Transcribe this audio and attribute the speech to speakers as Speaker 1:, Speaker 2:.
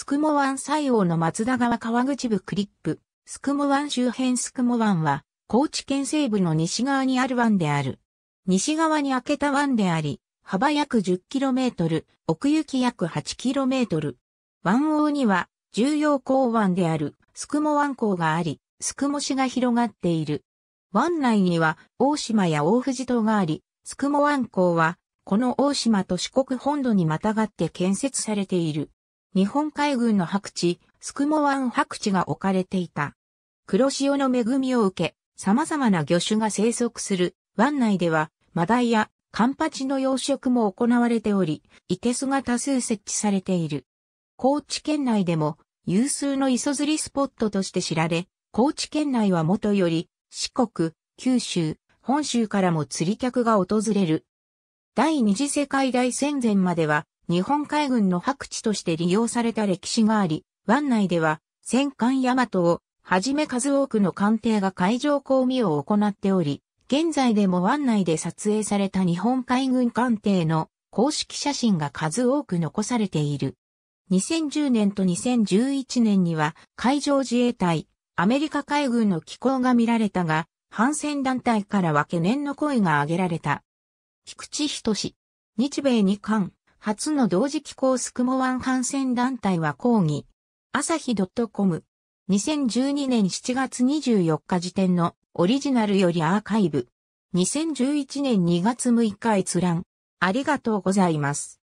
Speaker 1: スクモ湾西欧の松田川川口部クリップ、スクモ湾周辺スクモ湾は、高知県西部の西側にある湾である。西側に開けた湾であり、幅約 10km、奥行き約 8km。湾王には、重要港湾である、スクモ湾港があり、スクモ市が広がっている。湾内には、大島や大藤島があり、スクモ湾港は、この大島と四国本土にまたがって建設されている。日本海軍の白地、スクモ湾白地が置かれていた。黒潮の恵みを受け、様々な魚種が生息する湾内では、マダイやカンパチの養殖も行われており、イケスが多数設置されている。高知県内でも有数の磯釣りスポットとして知られ、高知県内はもとより四国、九州、本州からも釣り客が訪れる。第二次世界大戦前までは日本海軍の白地として利用された歴史があり、湾内では戦艦大和をはじめ数多くの艦艇が海上公務を行っており、現在でも湾内で撮影された日本海軍艦艇の公式写真が数多く残されている。2010年と2011年には海上自衛隊、アメリカ海軍の機構が見られたが、反戦団体からは懸念の声が上げられた。菊池仁日米二艦、初の同時機構スクモワン反戦団体は抗議。朝日 .com。2012年7月24日時点のオリジナルよりアーカイブ。2011年2月6日閲覧。ありがとうございます。